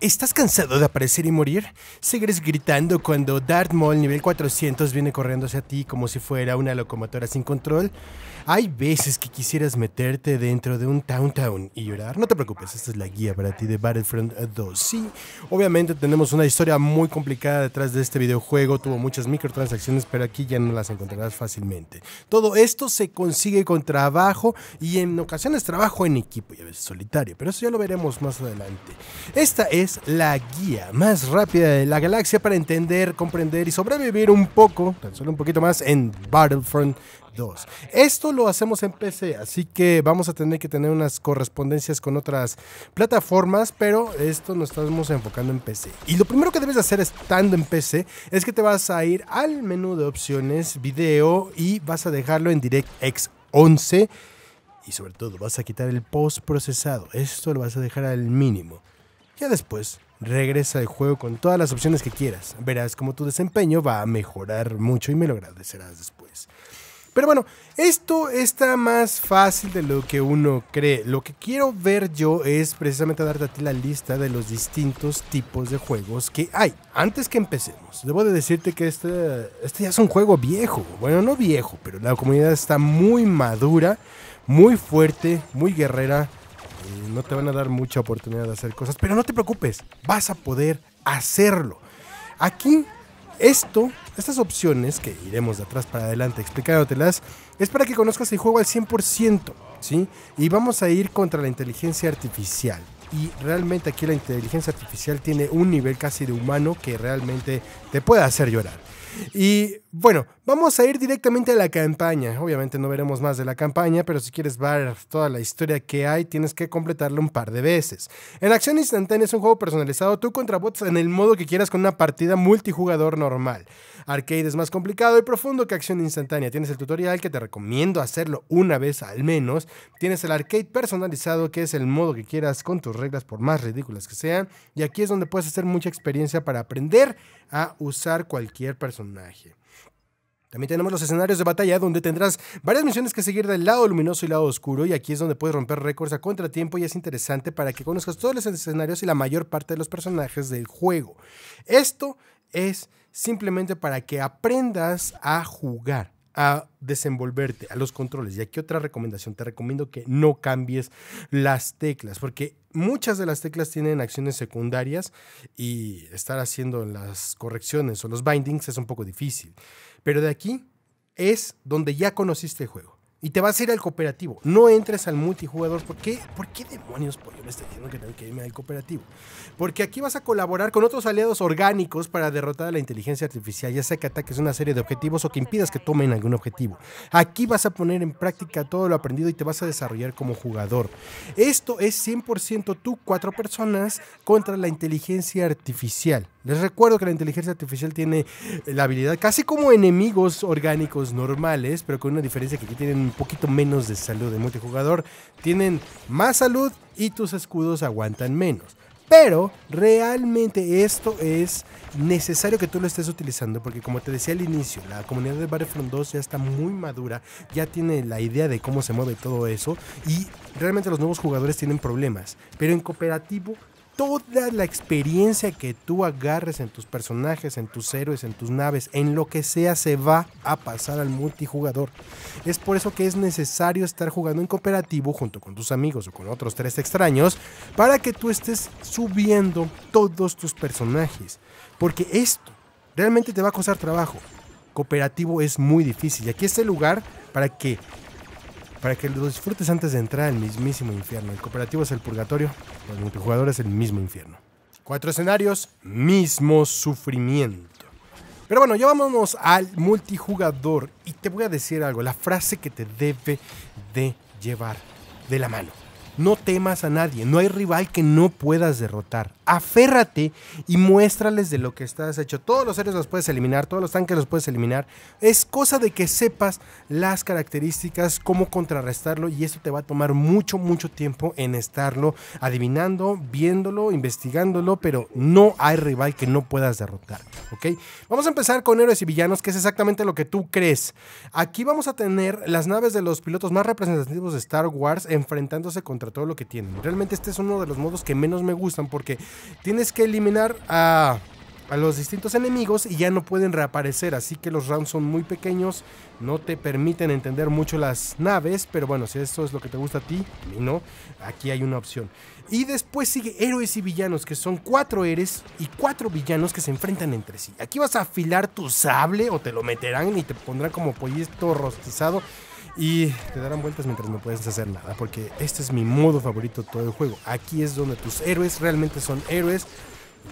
¿Estás cansado de aparecer y morir? Seguirás gritando cuando Darth nivel 400 viene corriendo hacia ti como si fuera una locomotora sin control. Hay veces que quisieras meterte dentro de un Town y llorar. No te preocupes, esta es la guía para ti de Battlefront 2. Sí, obviamente tenemos una historia muy complicada detrás de este videojuego. Tuvo muchas microtransacciones, pero aquí ya no las encontrarás fácilmente. Todo esto se consigue con trabajo y en ocasiones trabajo en equipo y a veces solitario, pero eso ya lo veremos más adelante. Esta es la guía más rápida de la galaxia para entender, comprender y sobrevivir un poco, tan solo un poquito más, en Battlefront 2. Esto lo hacemos en PC, así que vamos a tener que tener unas correspondencias con otras plataformas, pero esto nos estamos enfocando en PC. Y lo primero que debes hacer estando en PC es que te vas a ir al menú de opciones, video y vas a dejarlo en DirectX 11 y sobre todo vas a quitar el post procesado. Esto lo vas a dejar al mínimo. Ya después, regresa al juego con todas las opciones que quieras. Verás cómo tu desempeño va a mejorar mucho y me lo agradecerás después. Pero bueno, esto está más fácil de lo que uno cree. Lo que quiero ver yo es precisamente darte a ti la lista de los distintos tipos de juegos que hay. Antes que empecemos, debo de decirte que este, este ya es un juego viejo. Bueno, no viejo, pero la comunidad está muy madura, muy fuerte, muy guerrera no te van a dar mucha oportunidad de hacer cosas, pero no te preocupes, vas a poder hacerlo. Aquí, esto, estas opciones que iremos de atrás para adelante explicándotelas, es para que conozcas el juego al 100%, ¿sí? Y vamos a ir contra la inteligencia artificial. Y realmente aquí la inteligencia artificial tiene un nivel casi de humano que realmente te puede hacer llorar. Y bueno, Vamos a ir directamente a la campaña. Obviamente no veremos más de la campaña, pero si quieres ver toda la historia que hay, tienes que completarla un par de veces. En acción instantánea es un juego personalizado tú contra bots en el modo que quieras con una partida multijugador normal. Arcade es más complicado y profundo que acción instantánea. Tienes el tutorial que te recomiendo hacerlo una vez al menos. Tienes el arcade personalizado que es el modo que quieras con tus reglas por más ridículas que sean. Y aquí es donde puedes hacer mucha experiencia para aprender a usar cualquier personaje. También tenemos los escenarios de batalla donde tendrás varias misiones que seguir del lado luminoso y lado oscuro y aquí es donde puedes romper récords a contratiempo y es interesante para que conozcas todos los escenarios y la mayor parte de los personajes del juego. Esto es simplemente para que aprendas a jugar a desenvolverte, a los controles. Y aquí otra recomendación, te recomiendo que no cambies las teclas, porque muchas de las teclas tienen acciones secundarias y estar haciendo las correcciones o los bindings es un poco difícil. Pero de aquí es donde ya conociste el juego. Y te vas a ir al cooperativo. No entres al multijugador. ¿Por qué, ¿Por qué demonios, ¿Por me estoy diciendo que tengo que irme al cooperativo? Porque aquí vas a colaborar con otros aliados orgánicos para derrotar a la inteligencia artificial, ya sea que ataques una serie de objetivos o que impidas que tomen algún objetivo. Aquí vas a poner en práctica todo lo aprendido y te vas a desarrollar como jugador. Esto es 100% tú, cuatro personas, contra la inteligencia artificial. Les recuerdo que la inteligencia artificial tiene la habilidad, casi como enemigos orgánicos normales, pero con una diferencia que aquí tienen un poquito menos de salud de multijugador. Tienen más salud y tus escudos aguantan menos. Pero realmente esto es necesario que tú lo estés utilizando porque como te decía al inicio, la comunidad de Battlefront 2 ya está muy madura, ya tiene la idea de cómo se mueve todo eso y realmente los nuevos jugadores tienen problemas. Pero en cooperativo toda la experiencia que tú agarres en tus personajes, en tus héroes, en tus naves, en lo que sea, se va a pasar al multijugador. Es por eso que es necesario estar jugando en cooperativo junto con tus amigos o con otros tres extraños para que tú estés subiendo todos tus personajes. Porque esto realmente te va a costar trabajo. Cooperativo es muy difícil y aquí es el lugar para que para que lo disfrutes antes de entrar al mismísimo infierno. El cooperativo es el purgatorio, el multijugador es el mismo infierno. Cuatro escenarios, mismo sufrimiento. Pero bueno, ya al multijugador y te voy a decir algo, la frase que te debe de llevar de la mano. No temas a nadie, no hay rival que no puedas derrotar aférrate y muéstrales de lo que estás hecho. Todos los héroes los puedes eliminar, todos los tanques los puedes eliminar. Es cosa de que sepas las características, cómo contrarrestarlo y esto te va a tomar mucho, mucho tiempo en estarlo adivinando, viéndolo, investigándolo, pero no hay rival que no puedas derrotar, ¿ok? Vamos a empezar con héroes y villanos, que es exactamente lo que tú crees. Aquí vamos a tener las naves de los pilotos más representativos de Star Wars enfrentándose contra todo lo que tienen. Realmente este es uno de los modos que menos me gustan porque tienes que eliminar a, los distintos enemigos y ya no pueden reaparecer, así que los rounds son muy pequeños, no te permiten entender mucho las naves, pero bueno, si eso es lo que te gusta a ti, y no, aquí hay una opción. Y después sigue héroes y villanos, que son cuatro héroes y cuatro villanos que se enfrentan entre sí. Aquí vas a afilar tu sable o te lo meterán y te pondrán como pollito rostizado y te darán vueltas mientras no puedes hacer nada, porque este es mi modo favorito todo el juego. Aquí es donde tus héroes realmente son héroes.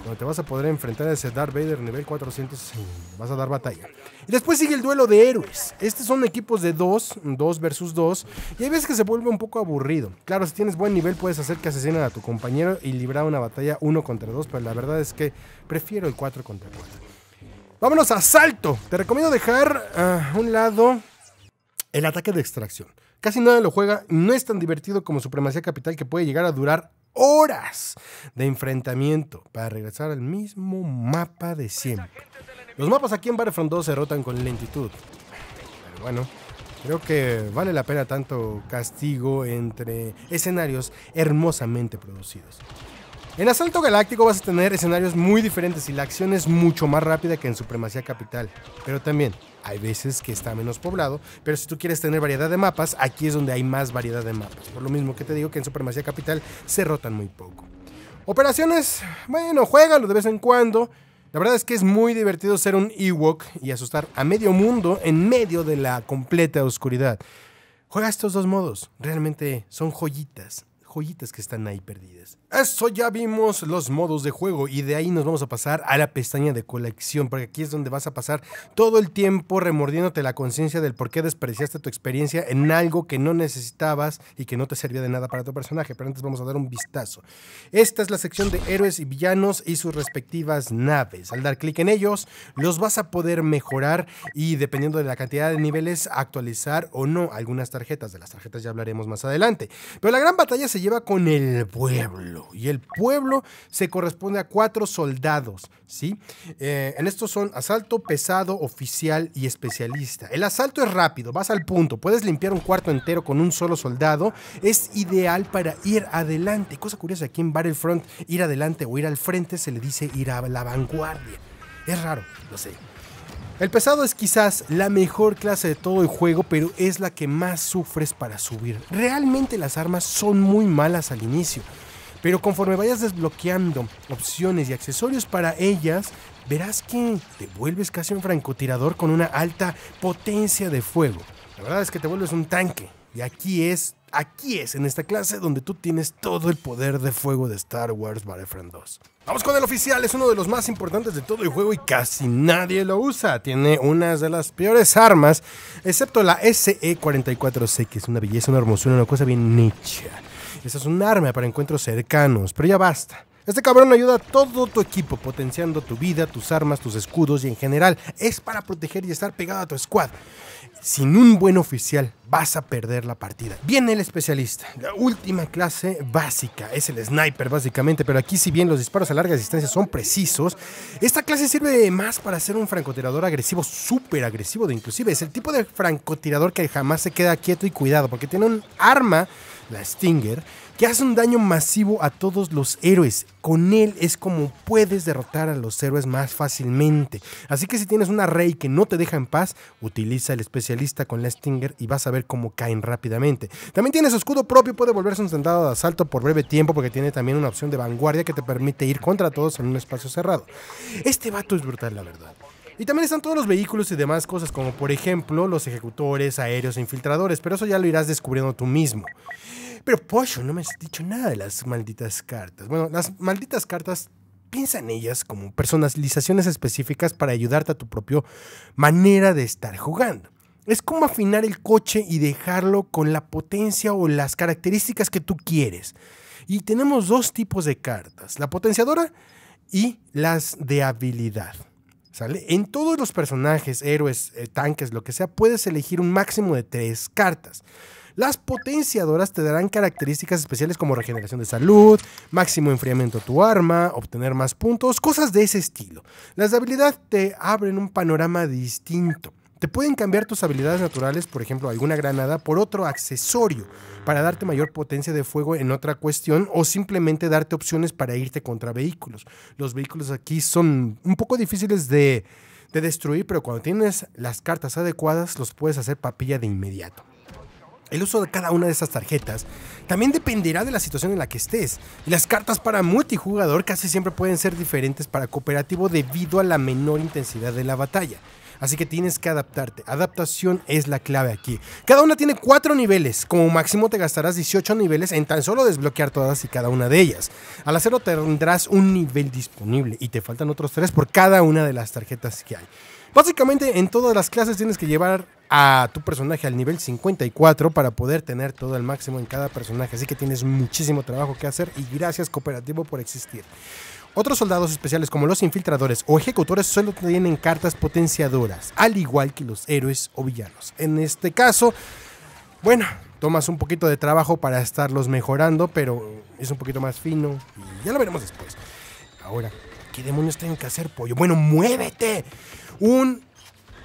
Donde te vas a poder enfrentar a ese Darth Vader nivel 400, vas a dar batalla. Y después sigue el duelo de héroes. Estos son equipos de 2, 2 versus 2. Y hay veces que se vuelve un poco aburrido. Claro, si tienes buen nivel puedes hacer que asesinen a tu compañero y librar una batalla 1 contra 2. Pero la verdad es que prefiero el 4 contra 4. Vámonos a salto. Te recomiendo dejar a ah, un lado el ataque de extracción. Casi nadie lo juega, no es tan divertido como Supremacía Capital que puede llegar a durar horas de enfrentamiento para regresar al mismo mapa de siempre. Los mapas aquí en Battlefront 2 se rotan con lentitud. Pero bueno, creo que vale la pena tanto castigo entre escenarios hermosamente producidos. En Asalto Galáctico vas a tener escenarios muy diferentes y la acción es mucho más rápida que en Supremacía Capital, pero también hay veces que está menos poblado, pero si tú quieres tener variedad de mapas, aquí es donde hay más variedad de mapas. Por lo mismo que te digo que en Supremacía Capital se rotan muy poco. Operaciones, bueno, juégalo de vez en cuando. La verdad es que es muy divertido ser un Ewok y asustar a medio mundo en medio de la completa oscuridad. Juega estos dos modos, realmente son joyitas, joyitas que están ahí perdidas. Eso ya vimos los modos de juego y de ahí nos vamos a pasar a la pestaña de colección, porque aquí es donde vas a pasar todo el tiempo remordiéndote la conciencia del por qué despreciaste tu experiencia en algo que no necesitabas y que no te servía de nada para tu personaje, pero antes vamos a dar un vistazo. Esta es la sección de héroes y villanos y sus respectivas naves. Al dar clic en ellos, los vas a poder mejorar y dependiendo de la cantidad de niveles, actualizar o no algunas tarjetas. De las tarjetas ya hablaremos más adelante. Pero la gran batalla se lleva con el pueblo. Y el pueblo se corresponde a cuatro soldados, ¿sí? Eh, en estos son asalto, pesado, oficial y especialista. El asalto es rápido, vas al punto, puedes limpiar un cuarto entero con un solo soldado. Es ideal para ir adelante. Cosa curiosa, aquí en Battlefront, ir adelante o ir al frente se le dice ir a la vanguardia. Es raro, lo sé. El pesado es quizás la mejor clase de todo el juego, pero es la que más sufres para subir. Realmente las armas son muy malas al inicio. Pero conforme vayas desbloqueando opciones y accesorios para ellas, verás que te vuelves casi un francotirador con una alta potencia de fuego. La verdad es que te vuelves un tanque. Y aquí es, aquí es en esta clase donde tú tienes todo el poder de fuego de Star Wars Battlefront 2. Vamos con el oficial, es uno de los más importantes de todo el juego y casi nadie lo usa. Tiene una de las peores armas, excepto la SE-44C, que es una belleza, una hermosura, una cosa bien nicha esa es un arma para encuentros cercanos, pero ya basta. Este cabrón ayuda a todo tu equipo, potenciando tu vida, tus armas, tus escudos y en general es para proteger y estar pegado a tu squad. Sin un buen oficial vas a perder la partida. Viene el especialista, la última clase básica, es el sniper básicamente, pero aquí si bien los disparos a larga distancia son precisos, esta clase sirve más para ser un francotirador agresivo, súper agresivo de inclusive, es el tipo de francotirador que jamás se queda quieto y cuidado, porque tiene un arma la Stinger, que hace un daño masivo a todos los héroes. Con él es como puedes derrotar a los héroes más fácilmente. Así que si tienes una rey que no te deja en paz, utiliza el especialista con la Stinger y vas a ver cómo caen rápidamente. También tiene su escudo propio, puede volverse un sentado de asalto por breve tiempo porque tiene también una opción de vanguardia que te permite ir contra todos en un espacio cerrado. Este vato es brutal, la verdad. Y también están todos los vehículos y demás cosas, como por ejemplo los ejecutores, aéreos e infiltradores, pero eso ya lo irás descubriendo tú mismo. Pero Pocho, no me has dicho nada de las malditas cartas. Bueno, las malditas cartas, piensa en ellas como personalizaciones específicas para ayudarte a tu propia manera de estar jugando. Es como afinar el coche y dejarlo con la potencia o las características que tú quieres. Y tenemos dos tipos de cartas, la potenciadora y las de habilidad. ¿Sale? En todos los personajes, héroes, eh, tanques, lo que sea, puedes elegir un máximo de tres cartas. Las potenciadoras te darán características especiales como regeneración de salud, máximo enfriamiento a tu arma, obtener más puntos, cosas de ese estilo. Las de habilidad te abren un panorama distinto. Te pueden cambiar tus habilidades naturales, por ejemplo alguna granada, por otro accesorio para darte mayor potencia de fuego en otra cuestión o simplemente darte opciones para irte contra vehículos. Los vehículos aquí son un poco difíciles de, de destruir, pero cuando tienes las cartas adecuadas los puedes hacer papilla de inmediato. El uso de cada una de esas tarjetas también dependerá de la situación en la que estés. Las cartas para multijugador casi siempre pueden ser diferentes para cooperativo debido a la menor intensidad de la batalla. Así que tienes que adaptarte. Adaptación es la clave aquí. Cada una tiene 4 niveles. Como máximo te gastarás 18 niveles en tan solo desbloquear todas y cada una de ellas. Al hacerlo tendrás un nivel disponible y te faltan otros 3 por cada una de las tarjetas que hay. Básicamente en todas las clases tienes que llevar a tu personaje al nivel 54 para poder tener todo el máximo en cada personaje. Así que tienes muchísimo trabajo que hacer y gracias cooperativo por existir. Otros soldados especiales como los infiltradores o ejecutores solo tienen cartas potenciadoras, al igual que los héroes o villanos. En este caso, bueno, tomas un poquito de trabajo para estarlos mejorando, pero es un poquito más fino y ya lo veremos después. Ahora, ¿qué demonios tienen que hacer, pollo? Bueno, muévete. Un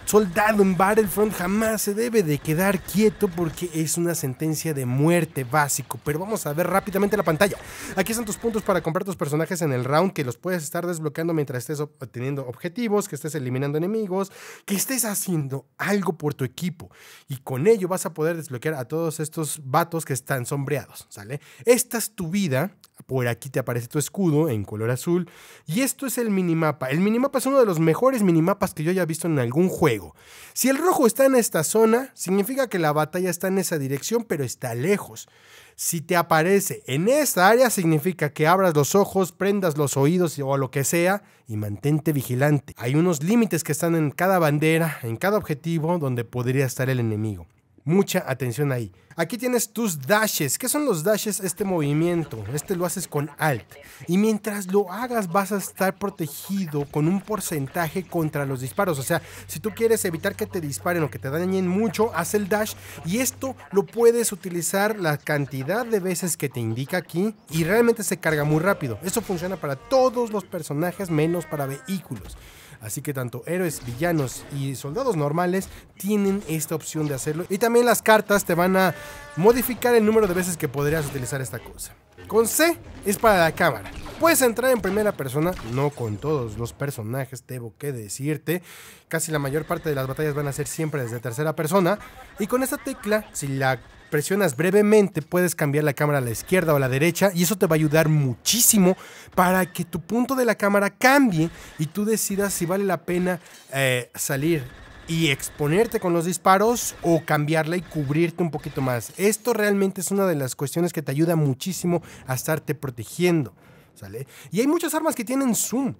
soldado en Battlefront jamás se debe de quedar quieto porque es una sentencia de muerte básico. Pero vamos a ver rápidamente la pantalla. Aquí están tus puntos para comprar tus personajes en el round que los puedes estar desbloqueando mientras estés obteniendo objetivos, que estés eliminando enemigos, que estés haciendo algo por tu equipo. Y con ello vas a poder desbloquear a todos estos vatos que están sombreados, ¿sale? Esta es tu vida por aquí te aparece tu escudo en color azul. Y esto es el minimapa. El minimapa es uno de los mejores minimapas que yo haya visto en algún juego. Si el rojo está en esta zona, significa que la batalla está en esa dirección, pero está lejos. Si te aparece en esta área, significa que abras los ojos, prendas los oídos o lo que sea y mantente vigilante. Hay unos límites que están en cada bandera, en cada objetivo donde podría estar el enemigo. Mucha atención ahí. Aquí tienes tus dashes. ¿Qué son los dashes? Este movimiento. Este lo haces con alt. Y mientras lo hagas vas a estar protegido con un porcentaje contra los disparos. O sea, si tú quieres evitar que te disparen o que te dañen mucho, haz el dash. Y esto lo puedes utilizar la cantidad de veces que te indica aquí. Y realmente se carga muy rápido. Esto funciona para todos los personajes menos para vehículos. Así que tanto héroes, villanos y soldados normales tienen esta opción de hacerlo. Y también las cartas te van a modificar el número de veces que podrías utilizar esta cosa. Con C es para la cámara. Puedes entrar en primera persona, no con todos los personajes, tengo que decirte. Casi la mayor parte de las batallas van a ser siempre desde tercera persona. Y con esta tecla, si la presionas brevemente, puedes cambiar la cámara a la izquierda o a la derecha y eso te va a ayudar muchísimo para que tu punto de la cámara cambie y tú decidas si vale la pena eh, salir y exponerte con los disparos o cambiarla y cubrirte un poquito más. Esto realmente es una de las cuestiones que te ayuda muchísimo a estarte protegiendo. ¿sale? Y hay muchas armas que tienen zoom.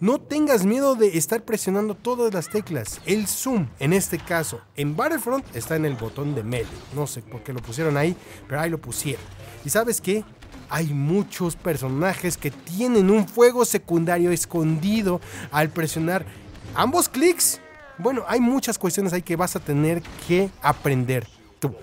No tengas miedo de estar presionando todas las teclas. El zoom, en este caso, en Battlefront está en el botón de medio. No sé por qué lo pusieron ahí, pero ahí lo pusieron. ¿Y sabes qué? hay muchos personajes que tienen un fuego secundario escondido al presionar ambos clics bueno, hay muchas cuestiones ahí que vas a tener que aprender tú.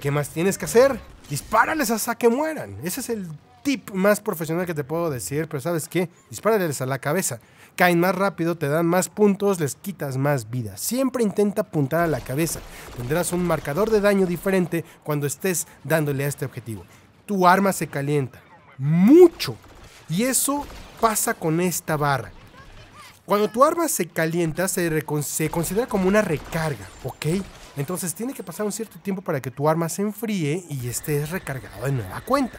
¿Qué más tienes que hacer? Dispárales hasta que mueran. Ese es el tip más profesional que te puedo decir, pero ¿sabes qué? Dispárales a la cabeza. Caen más rápido, te dan más puntos, les quitas más vida. Siempre intenta apuntar a la cabeza. Tendrás un marcador de daño diferente cuando estés dándole a este objetivo. Tu arma se calienta mucho. Y eso pasa con esta barra. Cuando tu arma se calienta, se, se considera como una recarga, ¿ok? Entonces tiene que pasar un cierto tiempo para que tu arma se enfríe y estés recargado de nueva cuenta.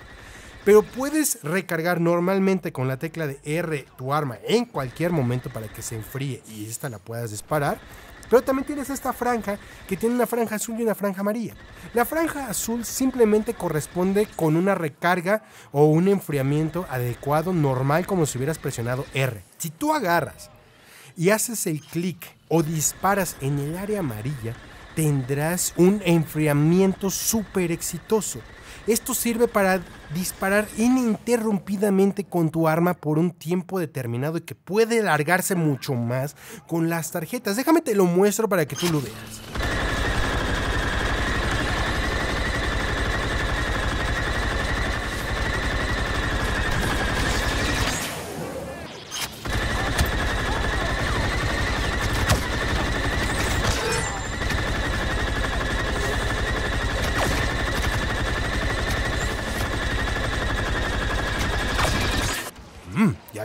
Pero puedes recargar normalmente con la tecla de R tu arma en cualquier momento para que se enfríe y esta la puedas disparar. Pero también tienes esta franja que tiene una franja azul y una franja amarilla. La franja azul simplemente corresponde con una recarga o un enfriamiento adecuado normal como si hubieras presionado R. Si tú agarras y haces el clic o disparas en el área amarilla, tendrás un enfriamiento super exitoso. Esto sirve para disparar ininterrumpidamente con tu arma por un tiempo determinado y que puede largarse mucho más con las tarjetas. Déjame te lo muestro para que tú lo veas.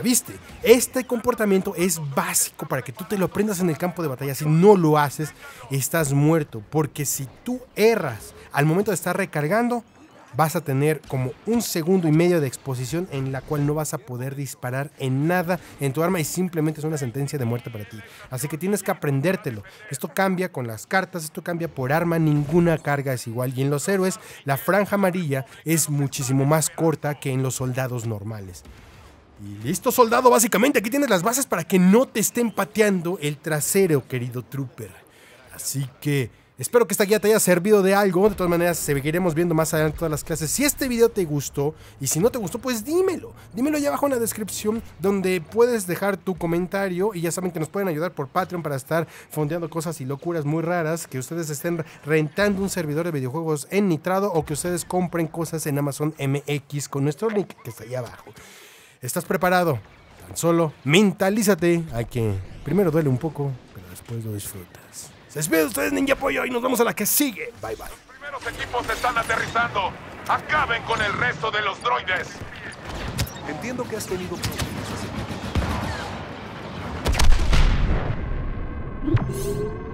viste. Este comportamiento es básico para que tú te lo aprendas en el campo de batalla. Si no lo haces, estás muerto. Porque si tú erras al momento de estar recargando, vas a tener como un segundo y medio de exposición en la cual no vas a poder disparar en nada en tu arma y simplemente es una sentencia de muerte para ti. Así que tienes que aprendértelo. Esto cambia con las cartas, esto cambia por arma, ninguna carga es igual. Y en los héroes la franja amarilla es muchísimo más corta que en los soldados normales. Y listo, soldado, básicamente aquí tienes las bases para que no te estén pateando el trasero, querido trooper. Así que espero que esta guía te haya servido de algo. De todas maneras, seguiremos viendo más adelante todas las clases. Si este video te gustó y si no te gustó, pues dímelo. Dímelo allá abajo en la descripción donde puedes dejar tu comentario. Y ya saben que nos pueden ayudar por Patreon para estar fondeando cosas y locuras muy raras. Que ustedes estén rentando un servidor de videojuegos en Nitrado o que ustedes compren cosas en Amazon MX con nuestro link que está ahí abajo. ¿Estás preparado? Tan solo mentalízate Hay que primero duele un poco, pero después lo disfrutas. Se despide ustedes, Ninja Pollo, y nos vamos a la que sigue. Bye bye. Los primeros equipos están aterrizando. Acaben con el resto de los droides. Entiendo que has tenido problemas.